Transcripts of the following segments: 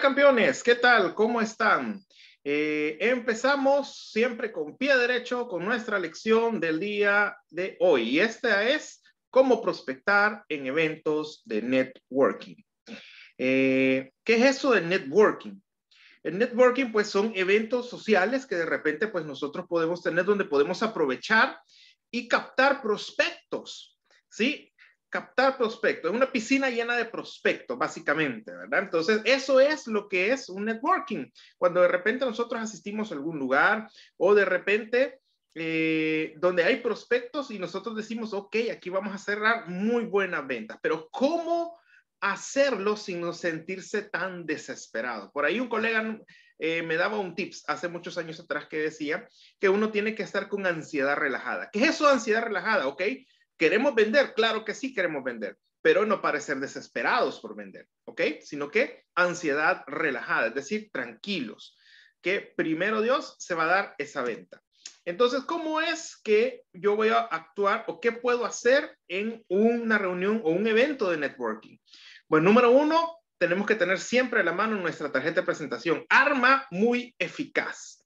campeones, ¿qué tal? ¿Cómo están? Eh, empezamos siempre con pie derecho con nuestra lección del día de hoy y esta es cómo prospectar en eventos de networking. Eh, ¿Qué es eso de networking? El networking pues son eventos sociales que de repente pues nosotros podemos tener donde podemos aprovechar y captar prospectos, ¿sí? captar prospectos, es una piscina llena de prospectos, básicamente, ¿verdad? Entonces, eso es lo que es un networking. Cuando de repente nosotros asistimos a algún lugar o de repente eh, donde hay prospectos y nosotros decimos, ok, aquí vamos a cerrar muy buenas ventas, pero ¿cómo hacerlo sin sentirse tan desesperado? Por ahí un colega eh, me daba un tips hace muchos años atrás que decía que uno tiene que estar con ansiedad relajada. ¿Qué es eso ansiedad relajada? Ok ¿Queremos vender? Claro que sí queremos vender, pero no parecer desesperados por vender, ¿ok? Sino que ansiedad relajada, es decir, tranquilos, que primero Dios se va a dar esa venta. Entonces, ¿cómo es que yo voy a actuar o qué puedo hacer en una reunión o un evento de networking? Bueno, pues, número uno, tenemos que tener siempre a la mano nuestra tarjeta de presentación, arma muy eficaz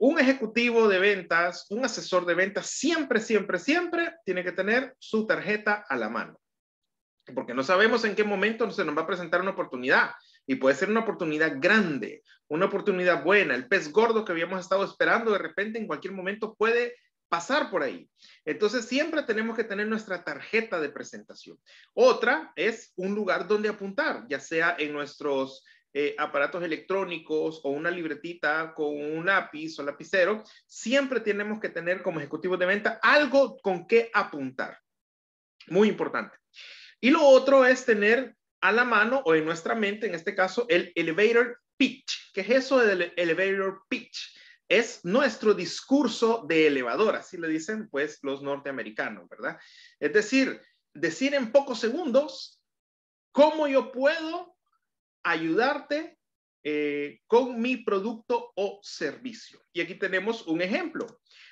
un ejecutivo de ventas, un asesor de ventas, siempre, siempre, siempre tiene que tener su tarjeta a la mano. Porque no sabemos en qué momento se nos va a presentar una oportunidad. Y puede ser una oportunidad grande, una oportunidad buena. El pez gordo que habíamos estado esperando de repente en cualquier momento puede pasar por ahí. Entonces siempre tenemos que tener nuestra tarjeta de presentación. Otra es un lugar donde apuntar, ya sea en nuestros eh, aparatos electrónicos o una libretita con un lápiz o lapicero, siempre tenemos que tener como ejecutivo de venta algo con que apuntar. Muy importante. Y lo otro es tener a la mano o en nuestra mente, en este caso, el elevator pitch. ¿Qué es eso del elevator pitch? Es nuestro discurso de elevador, así le dicen pues los norteamericanos, ¿verdad? Es decir, decir en pocos segundos cómo yo puedo ayudarte eh, con mi producto o servicio. Y aquí tenemos un ejemplo.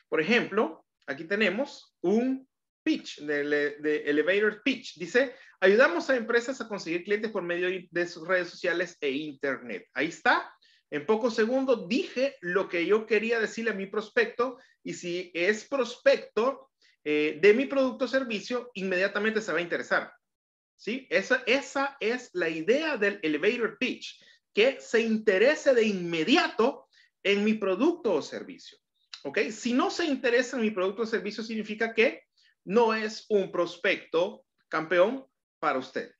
Por ejemplo, aquí tenemos un pitch de, Elevator Pitch. Dice, ayudamos a empresas a conseguir clientes por medio de sus redes sociales e Internet. Ahí está. En pocos segundos dije lo que yo quería decirle a mi prospecto y si es prospecto eh, de mi producto o servicio, inmediatamente se va a interesar. ¿sí? Esa, esa es la idea del elevator pitch, que se interese de inmediato en mi producto o servicio. ¿Ok? Si no se interesa en mi producto o servicio, significa que no es un prospecto campeón para usted.